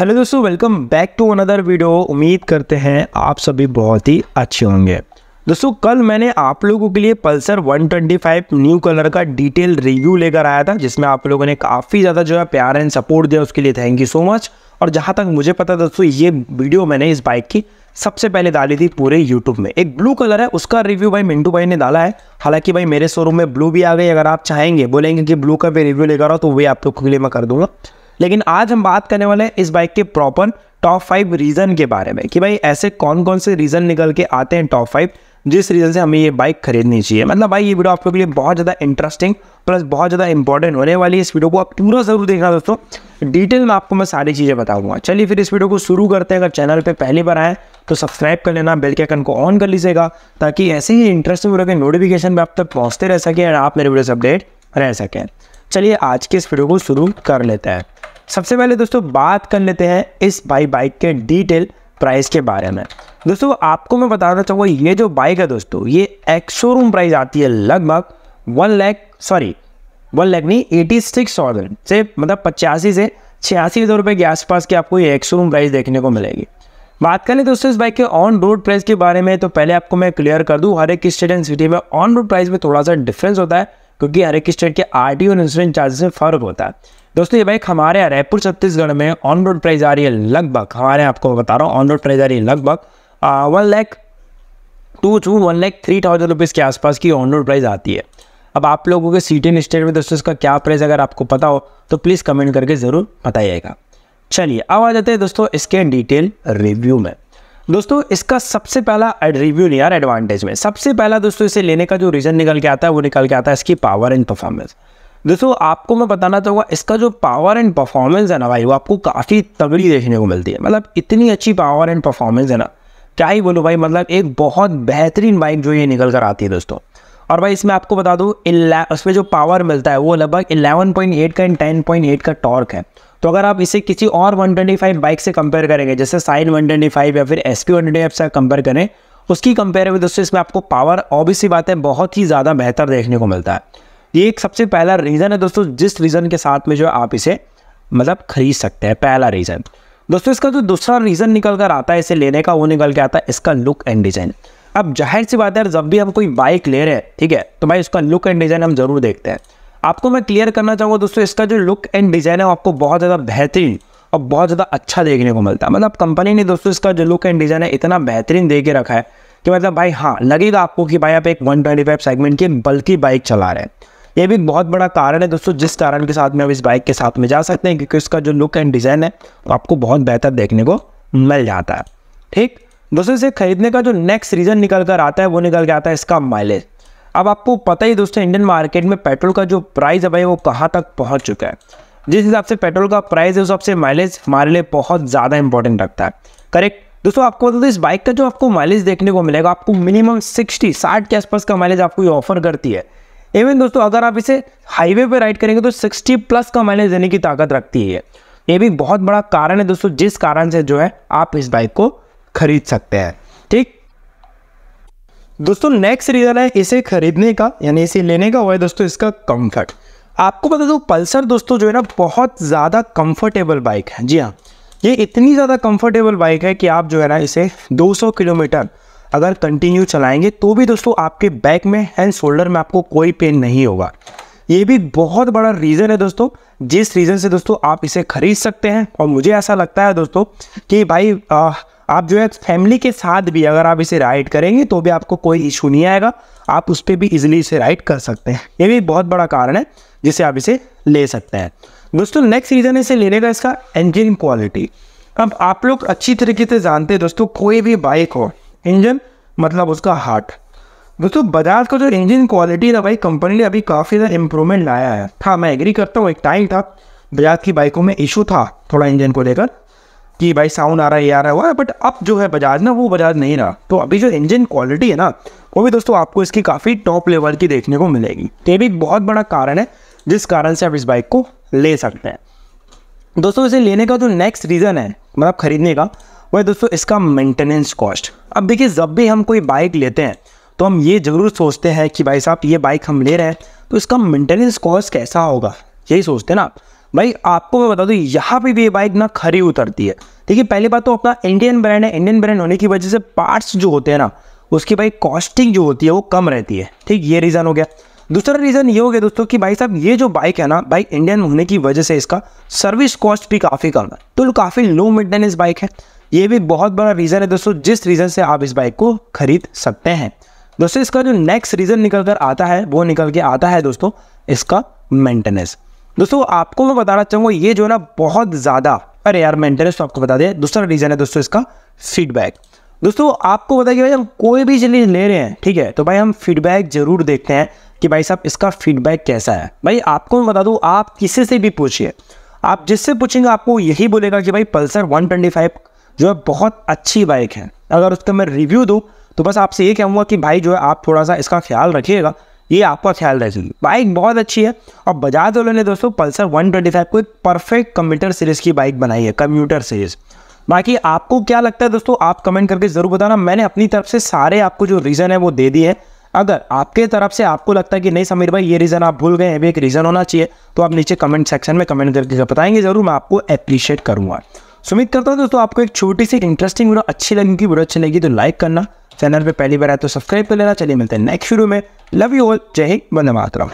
hello दोस्तों welcome back to another video उम्मीद करते हैं आप सभी बहुत ही अच्छे होंगे दोस्तों कल मैंने आप लोगों के लिए पल्सर 125 न्यू कलर का डिटेल रिव्यू लेकर आया था जिसमें आप लोगों ने काफ़ी ज़्यादा जो है प्यार एंड सपोर्ट दिया उसके लिए थैंक यू सो मच और जहाँ तक मुझे पता दोस्तों ये वीडियो मैंने इस बाइक की सबसे पहले डाली थी पूरे यूट्यूब में एक ब्लू कलर है उसका रिव्यू भाई मिंटू भाई ने डाला है हालांकि भाई मेरे शोरूम में ब्लू भी आ गई अगर आप चाहेंगे बोलेंगे कि ब्लू का भी रिव्यू लेकर आओ तो वे आप लोगों के लिए मैं कर दूंगा लेकिन आज हम बात करने वाले हैं इस बाइक के प्रॉपर टॉप फाइव रीज़न के बारे में कि भाई ऐसे कौन कौन से रीज़न निकल के आते हैं टॉप फाइव जिस रीज़न से हमें ये बाइक खरीदनी चाहिए मतलब भाई ये वीडियो आपके लिए बहुत ज़्यादा इंटरेस्टिंग प्लस बहुत ज़्यादा इंपॉर्टेंट होने वाली है इस वीडियो को आप पूरा ज़रूर देखना दोस्तों डिटेल में आपको मैं सारी चीज़ें बताऊंगा चलिए फिर इस वीडियो को शुरू करते हैं अगर चैनल पर पहली बार आए तो सब्सक्राइब कर लेना बेल के आइकन को ऑन कर लीजिएगा ताकि ऐसे ही इंटरेस्टिंग वीडियो के नोटिफिकेशन में आप तक पहुँचते रह सकें और आप मेरे वीडियो से अपडेट रह सकें चलिए आज के इस वीडियो को शुरू कर लेते हैं सबसे पहले दोस्तों बात कर लेते हैं इस बाई बाइक के डिटेल प्राइस के बारे में दोस्तों आपको मैं बताना चाहूँगा ये जो बाइक है दोस्तों ये एक्स शोरूम प्राइस आती है लगभग one lakh sorry one lakh नहीं एटी सिक्स थाउजेंड से मतलब पचासी से छियासी हज़ार रुपये के आसपास की आपको ये एक्स शोरूम प्राइस देखने को मिलेगी बात करें दोस्तों इस बाइक के ऑन रोड प्राइस के बारे में तो पहले आपको मैं क्लियर कर दूँ हर एक स्टेट एंड सिटी में ऑन रोड प्राइस में थोड़ा सा डिफरेंस होता है क्योंकि हर एक स्टेट के आर टी और इंश्योरेंस चार्जेस में फ़र्क होता है दोस्तों ये बाइक हमारे यहाँ रायपुर छत्तीसगढ़ में ऑन रोड प्राइस आ रही है लगभग हमारे आपको बता रहा हूँ ऑन रोड प्राइस आ रही है लगभग one lakh two two one lakh three thousand rupees के आसपास की ऑन रोड प्राइस आती है अब आप लोगों के सिटी एंड स्टेट में दोस्तों इसका क्या प्राइस अगर आपको पता हो तो प्लीज़ कमेंट करके ज़रूर बताइएगा चलिए अब आ जाते हैं दोस्तों इसके डिटेल रिव्यू में दोस्तों इसका सबसे पहला रिव्यू यार एडवांटेज में सबसे पहला दोस्तों इसे लेने का जो रीज़न निकल के आता है वो निकल के आता है इसकी पावर एंड परफॉर्मेंस दोस्तों आपको मैं बताना चाहूँगा इसका जो पावर एंड परफॉर्मेंस है ना भाई वो आपको काफ़ी तगड़ी देखने को मिलती है मतलब इतनी अच्छी पावर एंड परफॉर्मेंस है ना क्या ही बोलो भाई मतलब एक बहुत बेहतरीन बाइक जो ये निकल कर आती है दोस्तों और भाई इसमें आपको बता दूँ उसमें जो पावर मिलता है वो लगभग 11.8 का एंड 10.8 का टॉर्क है तो अगर आप इसे किसी और 125 बाइक से कंपेयर करेंगे जैसे साइन 125 या फिर एस पी से कंपेयर करें उसकी कंपेयर में दोस्तों इसमें आपको पावर ऑबीसी बात है बहुत ही ज़्यादा बेहतर देखने को मिलता है ये एक सबसे पहला रीज़न है दोस्तों जिस रीज़न के साथ में जो आप इसे मतलब खरीद सकते हैं पहला रीज़न दोस्तों इसका जो दूसरा रीज़न निकल कर आता है इसे लेने का वो निकल के आता है इसका लुक एंड डिज़ाइन अब जाहिर सी बात है जब भी हम कोई बाइक ले रहे हैं ठीक है तो भाई उसका लुक एंड डिज़ाइन हम जरूर देखते हैं आपको मैं क्लियर करना चाहूँगा दोस्तों इसका जो लुक एंड डिज़ाइन है आपको बहुत ज़्यादा बेहतरीन और बहुत ज़्यादा अच्छा देखने को मिलता है मतलब कंपनी ने दोस्तों इसका जो लुक एंड डिज़ाइन है इतना बेहतरीन दे के रखा है कि मतलब भाई हाँ लगेगा तो आपको कि भाई आप एक 125 सेगमेंट की बल्कि बाइक चला रहे हैं ये भी एक बहुत बड़ा कारण है दोस्तों जिस कारण के साथ में आप इस बाइक के साथ में जा सकते हैं क्योंकि इसका जो लुक एंड डिज़ाइन है वो आपको बहुत बेहतर देखने को मिल जाता है ठीक दोस्तों इसे खरीदने का जो नेक्स्ट रीज़न निकल कर आता है वो निकल के आता है इसका माइलेज अब आपको पता ही दोस्तों इंडियन मार्केट में पेट्रोल का जो प्राइस है भाई वो कहाँ तक पहुँच चुका है जिस हिसाब से पेट्रोल का प्राइस है उस हिसाब से माइलेज हमारे लिए बहुत ज़्यादा इंपॉर्टेंट रखता है करेक्ट दोस्तों आपको बता दो इस बाइक का जो आपको माइलेज देखने को मिलेगा आपको मिनिमम सिक्सटी साठ के आसपास का माइलेज आपको ये ऑफर करती है इवन दोस्तों अगर आप इसे हाईवे पर राइड करेंगे तो सिक्सटी प्लस का माइलेज देने की ताकत रखती है ये भी बहुत बड़ा कारण है दोस्तों जिस कारण से जो है आप इस बाइक को खरीद सकते हैं ठीक दोस्तों नेक्स्ट रीज़न है इसे खरीदने का यानी इसे लेने का हुआ है दोस्तों इसका कंफर्ट आपको बता दूँ पल्सर दोस्तों जो है ना बहुत ज़्यादा कंफर्टेबल बाइक है जी हाँ ये इतनी ज़्यादा कंफर्टेबल बाइक है कि आप जो है ना इसे 200 किलोमीटर अगर कंटिन्यू चलाएंगे तो भी दोस्तों आपके बैक में एंड शोल्डर में आपको कोई पेन नहीं होगा ये भी बहुत बड़ा रीज़न है दोस्तों जिस रीज़न से दोस्तों आप इसे खरीद सकते हैं और मुझे ऐसा लगता है दोस्तों कि भाई आ, आप जो है फैमिली के साथ भी अगर आप इसे राइड करेंगे तो भी आपको कोई इशू नहीं आएगा आप उस पर भी इजिली इसे राइड कर सकते हैं ये भी बहुत बड़ा कारण है जिसे आप इसे ले सकते हैं दोस्तों नेक्स्ट रीज़न इसे लेने का इसका इंजन क्वालिटी अब आप लोग अच्छी तरीके से जानते हैं दोस्तों कोई भी बाइक हो इंजन मतलब उसका हार्ट दोस्तों बजाज का जो इंजन क्वालिटी ना भाई कंपनी ने अभी काफ़ी ज़्यादा इम्प्रूवमेंट लाया है हाँ मैं एग्री करता हूँ एक टाइम था बजाज की बाइकों में इशू था थोड़ा इंजन को लेकर कि भाई साउंड आ रहा है ये आ रहा है बट अब जो है बजाज ना वो बजाज नहीं रहा तो अभी जो इंजन क्वालिटी है ना वो भी दोस्तों आपको इसकी काफ़ी टॉप लेवल की देखने को मिलेगी तो ये भी बहुत बड़ा कारण है जिस कारण से आप इस बाइक को ले सकते हैं दोस्तों इसे लेने का जो तो नेक्स्ट रीज़न है मतलब ख़रीदने का वो है दोस्तों इसका मेंटेनेंस कॉस्ट अब देखिए जब भी हम कोई बाइक लेते हैं तो हम ये ज़रूर सोचते हैं कि भाई साहब ये बाइक हम ले रहे हैं तो इसका मेंटेनेंस कॉस्ट कैसा होगा यही सोचते हैं ना आप भाई आपको मैं बता दूँ यहाँ पे भी ये बाइक ना खरी उतरती है ठीक है पहली बात तो अपना इंडियन ब्रांड है इंडियन ब्रांड होने की वजह से पार्ट्स जो होते हैं ना उसकी भाई कॉस्टिंग जो होती है वो कम रहती है ठीक ये रीज़न हो गया दूसरा रीज़न ये हो गया दोस्तों कि भाई साहब ये जो बाइक है ना बाइक इंडियन होने की वजह से इसका सर्विस कॉस्ट भी काफ़ी कम है तो काफ़ी लो मेंटेनेंस बाइक है ये भी बहुत बड़ा रीज़न है दोस्तों जिस रीज़न से आप इस बाइक को खरीद सकते हैं दोस्तों इसका जो नेक्स्ट रीज़न निकल कर आता है वो निकल के आता है दोस्तों इसका मेंटेनेंस दोस्तों आपको मैं बताना चाहूँगा ये जो है ना बहुत ज़्यादा अरे यार मैं इंटरेस्ट तो आपको बता दें दूसरा रीज़न है दोस्तों इसका फीडबैक दोस्तों आपको बता कि भाई हम कोई भी चीज़ ले रहे हैं ठीक है तो भाई हम फीडबैक ज़रूर देखते हैं कि भाई साहब इसका फीडबैक कैसा है भाई आपको मैं बता दूँ आप किसी से भी पूछिए आप जिससे पूछेंगे आपको यही बोलेगा कि भाई पल्सर 125 जो है बहुत अच्छी बाइक है अगर उसका मैं रिव्यू दूँ तो बस आपसे ये कहूँगा कि भाई जो है आप थोड़ा सा इसका ख्याल रखिएगा ये आपका अच्छा ख्याल रखेंगे बाइक बहुत अच्छी है और बजाज वालों ने दोस्तों पल्सर 125 को एक परफेक्ट कंप्यूटर सीरीज़ की बाइक बनाई है कम्प्यूटर सीरीज़ बाकी आपको क्या लगता है दोस्तों आप कमेंट करके ज़रूर बताना मैंने अपनी तरफ से सारे आपको जो रीज़न है वो दे दिए अगर आपके तरफ से आपको लगता है कि नहीं समीर भाई ये रीज़न आप भूल गए हैं भी एक रीज़न होना चाहिए तो आप नीचे कमेंट सेक्शन में कमेंट करके बताएंगे ज़रूर मैं आपको अप्रिशिएट करूँगा सुमित करता हूँ दोस्तों आपको एक छोटी सी इंटरेस्टिंग वीडियो अच्छी लगेगी वीडियो अच्छी लगी तो लाइक करना चैनल पर पहली बार आए तो सब्सक्राइब कर लेना चलिए मिलते हैं नेक्स्ट शुरू में लव यू ऑल जय हिंद वंदे मातरम